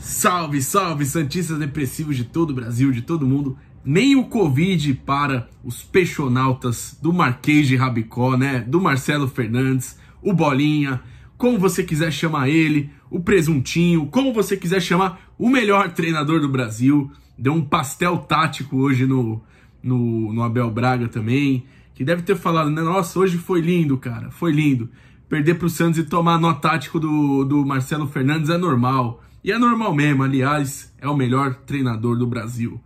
Salve, salve, Santistas depressivos de todo o Brasil, de todo mundo. Nem o Covid para os peixonautas do Marquês de Rabicó, né? Do Marcelo Fernandes, o Bolinha, como você quiser chamar ele, o Presuntinho, como você quiser chamar o melhor treinador do Brasil. Deu um pastel tático hoje no, no, no Abel Braga também, que deve ter falado, né? Nossa, hoje foi lindo, cara, foi lindo. Perder para o Santos e tomar nó tático do, do Marcelo Fernandes é normal e é normal mesmo, aliás, é o melhor treinador do Brasil.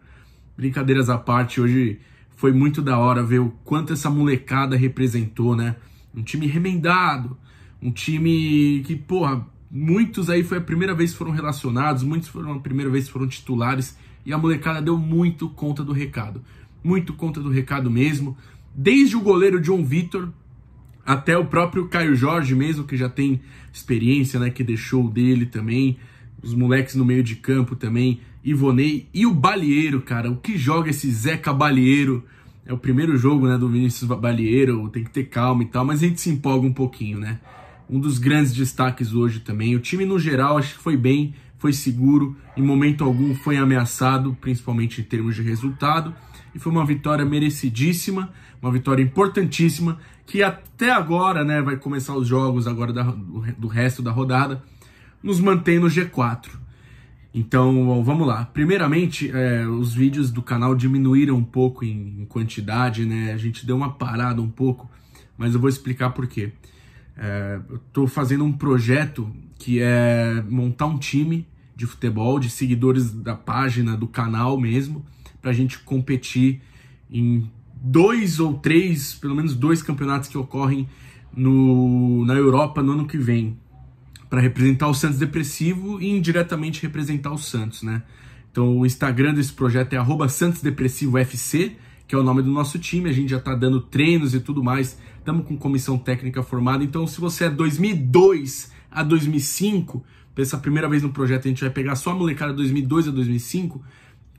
Brincadeiras à parte, hoje foi muito da hora ver o quanto essa molecada representou, né? Um time remendado, um time que, porra, muitos aí foi a primeira vez que foram relacionados, muitos foram a primeira vez que foram titulares, e a molecada deu muito conta do recado. Muito conta do recado mesmo. Desde o goleiro John Vitor, até o próprio Caio Jorge mesmo, que já tem experiência, né, que deixou dele também os moleques no meio de campo também, Ivonei e o Balieiro, cara. O que joga esse Zeca Balieiro? É o primeiro jogo, né, do Vinícius Balieiro, tem que ter calma e tal, mas a gente se empolga um pouquinho, né? Um dos grandes destaques hoje também. O time no geral acho que foi bem, foi seguro, em momento algum foi ameaçado, principalmente em termos de resultado, e foi uma vitória merecidíssima, uma vitória importantíssima, que até agora, né, vai começar os jogos agora da, do resto da rodada nos mantém no G4. Então, vamos lá. Primeiramente, é, os vídeos do canal diminuíram um pouco em, em, quantidade, né? A gente deu uma parada um pouco, mas eu vou explicar por quê. É, eu tô fazendo um projeto que é montar um time de futebol, de seguidores da página, do canal mesmo, pra gente competir em dois ou três, pelo menos dois campeonatos que ocorrem no, na Europa no ano que vem para representar o Santos depressivo e indiretamente representar o Santos, né? Então o Instagram desse projeto é @santosdepressivofc, que é o nome do nosso time. A gente já está dando treinos e tudo mais. Estamos com comissão técnica formada. Então se você é 2002 a 2005, a primeira vez no projeto a gente vai pegar só a molecada 2002 a 2005.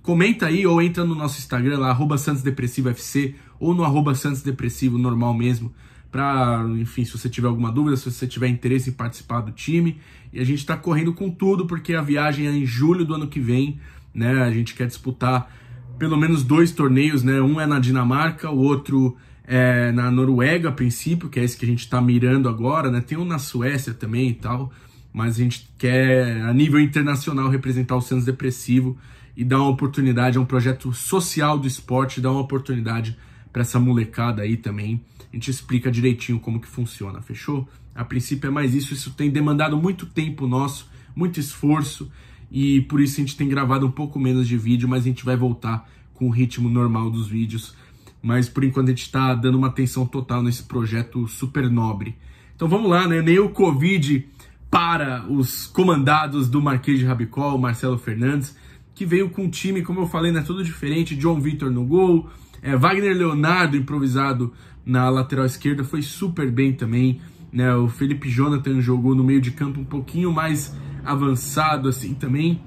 Comenta aí ou entra no nosso Instagram lá, @santosdepressivofc ou no @santosdepressivo normal mesmo para, enfim, se você tiver alguma dúvida, se você tiver interesse em participar do time. E a gente está correndo com tudo, porque a viagem é em julho do ano que vem, né? A gente quer disputar pelo menos dois torneios, né? Um é na Dinamarca, o outro é na Noruega, a princípio, que é esse que a gente está mirando agora, né? Tem um na Suécia também e tal, mas a gente quer, a nível internacional, representar o Santos Depressivo e dar uma oportunidade, é um projeto social do esporte, dar uma oportunidade para essa molecada aí também. A gente explica direitinho como que funciona, fechou? A princípio é mais isso, isso tem demandado muito tempo nosso, muito esforço e por isso a gente tem gravado um pouco menos de vídeo, mas a gente vai voltar com o ritmo normal dos vídeos. Mas por enquanto a gente está dando uma atenção total nesse projeto super nobre. Então vamos lá, né? Nem o Covid para os comandados do Marquês de Rabicó, Marcelo Fernandes, que veio com um time, como eu falei, né, tudo diferente, John Vitor no gol, é, Wagner Leonardo, improvisado na lateral esquerda, foi super bem também. Né? O Felipe Jonathan jogou no meio de campo um pouquinho mais avançado assim também.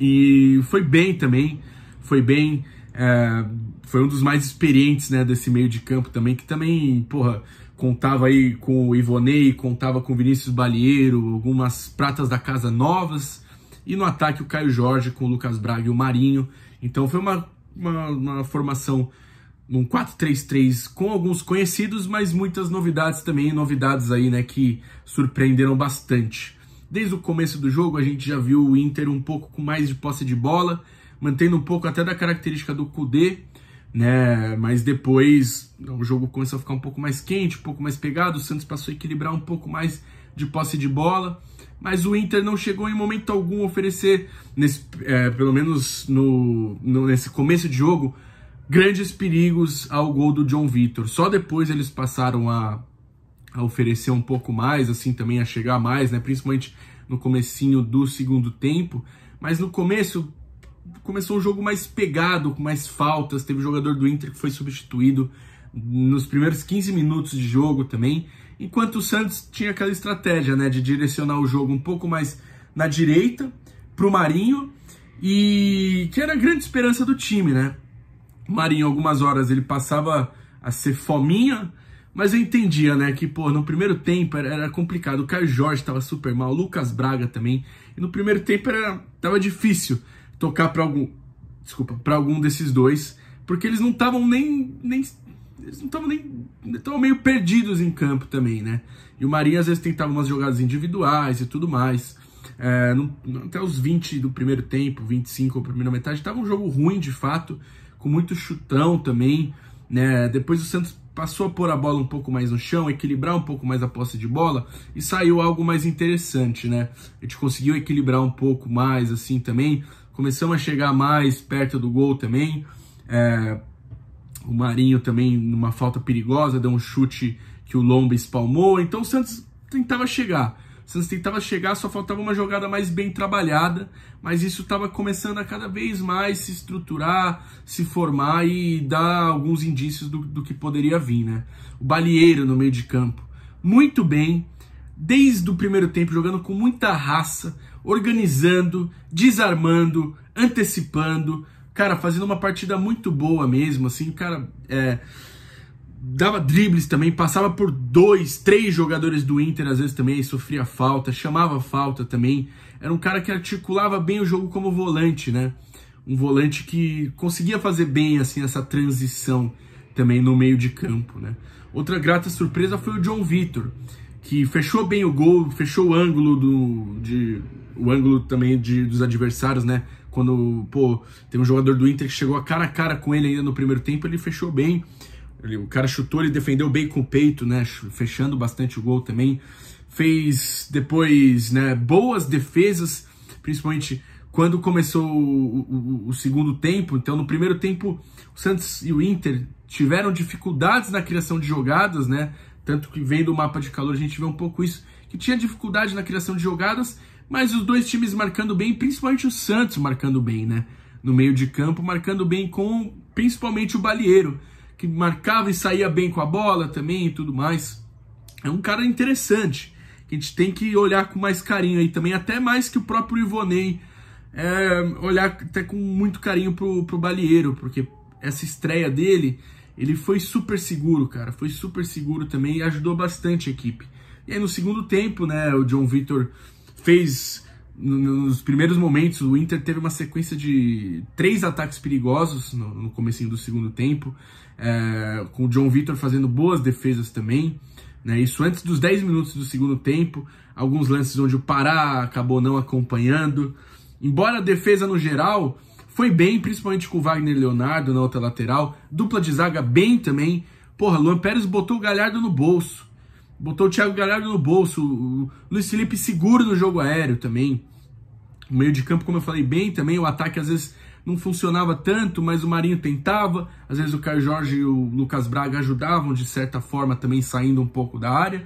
E foi bem também. Foi bem. É, foi um dos mais experientes né, desse meio de campo também, que também, porra, contava aí com o Ivonei, contava com o Vinícius Balieiro, algumas pratas da casa novas. E no ataque o Caio Jorge com o Lucas Braga e o Marinho. Então foi uma uma, uma formação um 4-3-3 com alguns conhecidos, mas muitas novidades também, novidades aí, né, que surpreenderam bastante. Desde o começo do jogo, a gente já viu o Inter um pouco com mais de posse de bola, mantendo um pouco até da característica do Kudê, né, mas depois o é jogo começou a ficar um pouco mais quente, um pouco mais pegado, o Santos passou a equilibrar um pouco mais de posse de bola, mas o Inter não chegou em momento algum a oferecer, nesse, é, pelo menos no, no, nesse começo de jogo, grandes perigos ao gol do John Vitor. Só depois eles passaram a, a, oferecer um pouco mais, assim também a chegar mais, né? principalmente no comecinho do segundo tempo. Mas no começo começou um jogo mais pegado, com mais faltas. Teve o jogador do Inter que foi substituído nos primeiros 15 minutos de jogo também enquanto o Santos tinha aquela estratégia né, de direcionar o jogo um pouco mais na direita para o Marinho e que era a grande esperança do time, né? O Marinho, algumas horas ele passava a ser fominha, mas eu entendia, né, que pô, no primeiro tempo era, complicado. O Caio Jorge estava super mal, o Lucas Braga também. E no primeiro tempo era tava difícil tocar para algum, desculpa, para algum desses dois, porque eles não estavam nem nem eles não estavam nem. estavam meio perdidos em campo também, né? E o Marinho às vezes tentava umas jogadas individuais e tudo mais. É, até os 20 do primeiro tempo, 25 ou primeira metade, estava um jogo ruim de fato, com muito chutão também. Né? Depois o Santos passou a pôr a bola um pouco mais no chão, equilibrar um pouco mais a posse de bola e saiu algo mais interessante, né? A gente conseguiu equilibrar um pouco mais assim também, começamos a chegar mais perto do gol também. É, o Marinho também, numa falta perigosa, deu um chute que o Lomba espalmou. Então o Santos tentava chegar. O Santos tentava chegar, só faltava uma jogada mais bem trabalhada, mas isso estava começando a cada vez mais se estruturar, se formar e dar alguns indícios do, do que poderia vir, né? O Balieiro no meio de campo, muito bem, desde o primeiro tempo, jogando com muita raça, organizando, desarmando, antecipando, cara, fazendo uma partida muito boa mesmo, assim, o cara é, dava dribles também, passava por dois, três jogadores do Inter às vezes também, sofria falta, chamava falta também. Era um cara que articulava bem o jogo como volante, né? Um volante que conseguia fazer bem assim essa transição também no meio de campo, né? Outra grata surpresa foi o John Vitor, que fechou bem o gol, fechou o ângulo do de o ângulo também de, dos adversários, né? Quando, pô, tem um jogador do Inter que chegou a cara a cara com ele ainda no primeiro tempo, ele fechou bem. Ele, o cara chutou, ele defendeu bem com o peito, né? Fechando bastante o gol também. Fez depois, né, boas defesas, principalmente quando começou o, o, o, segundo tempo. Então, no primeiro tempo, o Santos e o Inter tiveram dificuldades na criação de jogadas, né? Tanto que vendo o mapa de calor, a gente vê um pouco isso, que tinha dificuldade na criação de jogadas mas os dois times marcando bem, principalmente o Santos marcando bem, né? No meio de campo, marcando bem com principalmente o Balieiro, que marcava e saía bem com a bola também e tudo mais. É um cara interessante, que a gente tem que olhar com mais carinho aí também, até mais que o próprio Ivonei, é, olhar até com muito carinho pro, pro Balieiro, porque essa estreia dele, ele foi super seguro, cara, foi super seguro também e ajudou bastante a equipe. E aí no segundo tempo, né, o John Vitor fez nos primeiros momentos, o Inter teve uma sequência de três ataques perigosos no, no comecinho do segundo tempo, é, com o John Vitor fazendo boas defesas também. Né, isso antes dos 10 minutos do segundo tempo, alguns lances onde o Pará acabou não acompanhando. Embora a defesa no geral foi bem, principalmente com o Wagner Leonardo na outra lateral, dupla de zaga bem também. Porra, Luan Pérez botou o Galhardo no bolso. Botou o Thiago Galhardo no bolso, o Luiz Felipe seguro no jogo aéreo também. O meio de campo, como eu falei bem também, o ataque às vezes não funcionava tanto, mas o Marinho tentava. Às vezes o Caio Jorge e o Lucas Braga ajudavam, de certa forma, também saindo um pouco da área.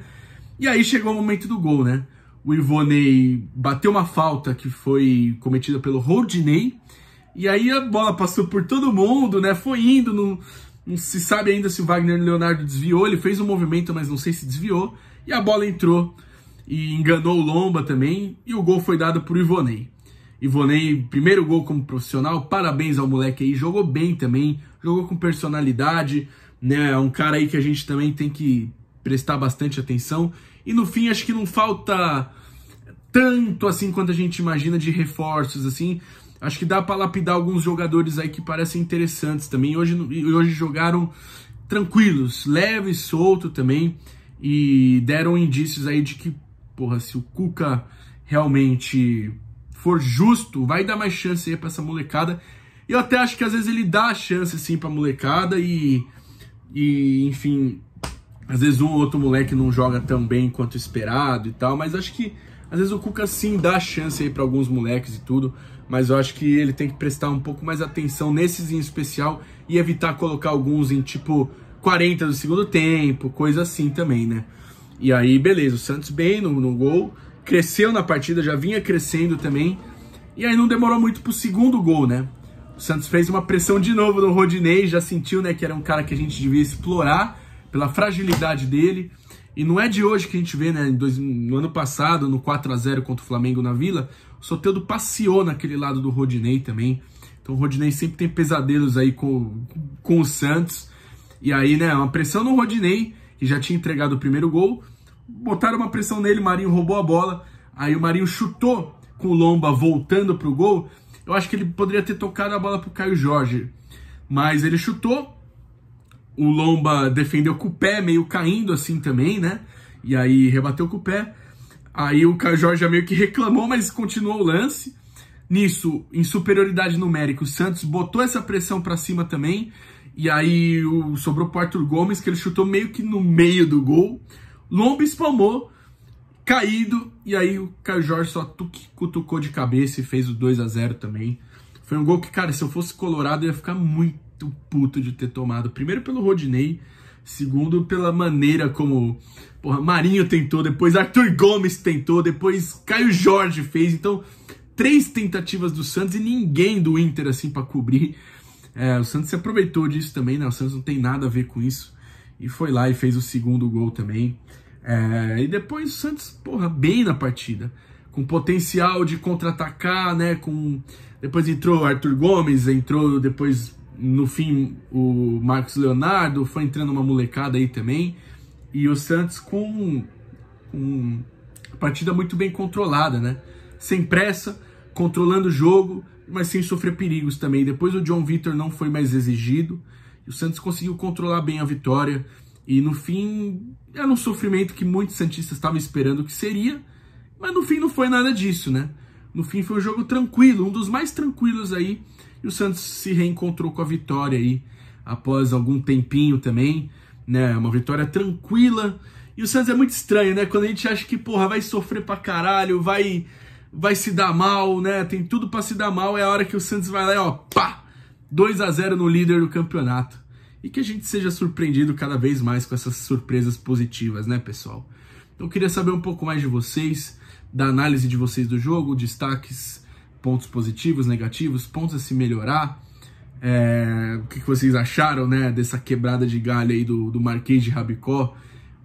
E aí chegou o momento do gol, né? O Ivonei bateu uma falta que foi cometida pelo Rodinei. E aí a bola passou por todo mundo, né? Foi indo, não, não se sabe ainda se o Wagner Leonardo desviou, ele fez um movimento, mas não sei se desviou. E a bola entrou e enganou o Lomba também. E o gol foi dado por Ivonei. Ivonei, primeiro gol como profissional, parabéns ao moleque aí, jogou bem também, jogou com personalidade, né? É um cara aí que a gente também tem que prestar bastante atenção. E no fim, acho que não falta tanto assim quanto a gente imagina de reforços, assim. Acho que dá para lapidar alguns jogadores aí que parecem interessantes também. Hoje, hoje jogaram tranquilos, leve e solto também. E deram indícios aí de que, porra, se o Cuca realmente for justo, vai dar mais chance aí pra essa molecada. Eu até acho que às vezes ele dá a chance, assim, pra molecada e, e enfim, às vezes um ou outro moleque não joga tão bem quanto esperado e tal, mas acho que às vezes o Cuca sim dá a chance aí pra alguns moleques e tudo mas eu acho que ele tem que prestar um pouco mais atenção nesses em especial e evitar colocar alguns em tipo 40 do segundo tempo, coisa assim também, né? E aí, beleza, o Santos bem no, no gol, cresceu na partida, já vinha crescendo também, e aí não demorou muito pro segundo gol, né? O Santos fez uma pressão de novo no Rodinei, já sentiu, né, que era um cara que a gente devia explorar pela fragilidade dele. E não é de hoje que a gente vê, né, no ano passado, no 4 a 0 contra o Flamengo na Vila, o Soteldo passeou naquele lado do Rodinei também. Então o Rodinei sempre tem pesadelos aí com, com o Santos. E aí, né, uma pressão no Rodinei, que já tinha entregado o primeiro gol. Botaram uma pressão nele, o Marinho roubou a bola. Aí o Marinho chutou com o Lomba voltando pro gol. Eu acho que ele poderia ter tocado a bola pro Caio Jorge. Mas ele chutou. O Lomba defendeu com o pé, meio caindo assim também, né? E aí rebateu com o pé. Aí o Jorge já meio que reclamou, mas continuou o lance. Nisso, em superioridade numérica, o Santos botou essa pressão para cima também. E aí o, sobrou pro Arthur Gomes, que ele chutou meio que no meio do gol. Lombo espalmou, caído. E aí o Caio Jorge só tuque, cutucou de cabeça e fez o 2 a 0 também. Foi um gol que, cara, se eu fosse colorado, eu ia ficar muito puto de ter tomado. Primeiro pelo Rodinei Segundo, pela maneira como porra, Marinho tentou, depois Arthur Gomes tentou, depois Caio Jorge fez. Então, três tentativas do Santos e ninguém do Inter assim para cobrir. É, o Santos se aproveitou disso também, né? O Santos não tem nada a ver com isso. E foi lá e fez o segundo gol também. É, e depois o Santos, porra, bem na partida. Com potencial de contra-atacar, né? Com... Depois entrou Arthur Gomes, entrou depois no fim, o Marcos Leonardo foi entrando uma molecada aí também. E o Santos com, uma partida muito bem controlada, né? Sem pressa, controlando o jogo, mas sem sofrer perigos também. Depois o John Vitor não foi mais exigido. e o Santos conseguiu controlar bem a vitória. E no fim, era um sofrimento que muitos Santistas estavam esperando que seria. Mas no fim não foi nada disso, né? No fim foi um jogo tranquilo, um dos mais tranquilos aí e o Santos se reencontrou com a vitória aí após algum tempinho também, né? Uma vitória tranquila. E o Santos é muito estranho, né? Quando a gente acha que, porra, vai sofrer pra caralho, vai vai se dar mal, né? Tem tudo para se dar mal, é a hora que o Santos vai lá, e, ó, pá, 2 a 0 no líder do campeonato. E que a gente seja surpreendido cada vez mais com essas surpresas positivas, né, pessoal? Então queria saber um pouco mais de vocês, da análise de vocês do jogo, destaques pontos positivos, negativos, pontos a se melhorar. É, o que, vocês acharam, né, dessa quebrada de galho aí do, do Marquês de Rabicó,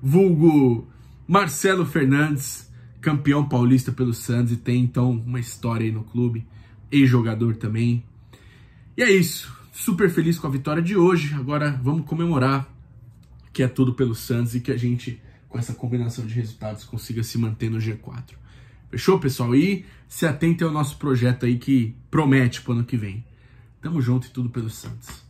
vulgo Marcelo Fernandes, campeão paulista pelo Santos e tem então uma história aí no clube, ex-jogador também. E é isso, super feliz com a vitória de hoje, agora vamos comemorar que é tudo pelo Santos e que a gente, com essa combinação de resultados, consiga se manter no G4. Fechou, pessoal? E se atentem ao nosso projeto aí que promete pro ano que vem. Tamo junto e tudo pelo Santos.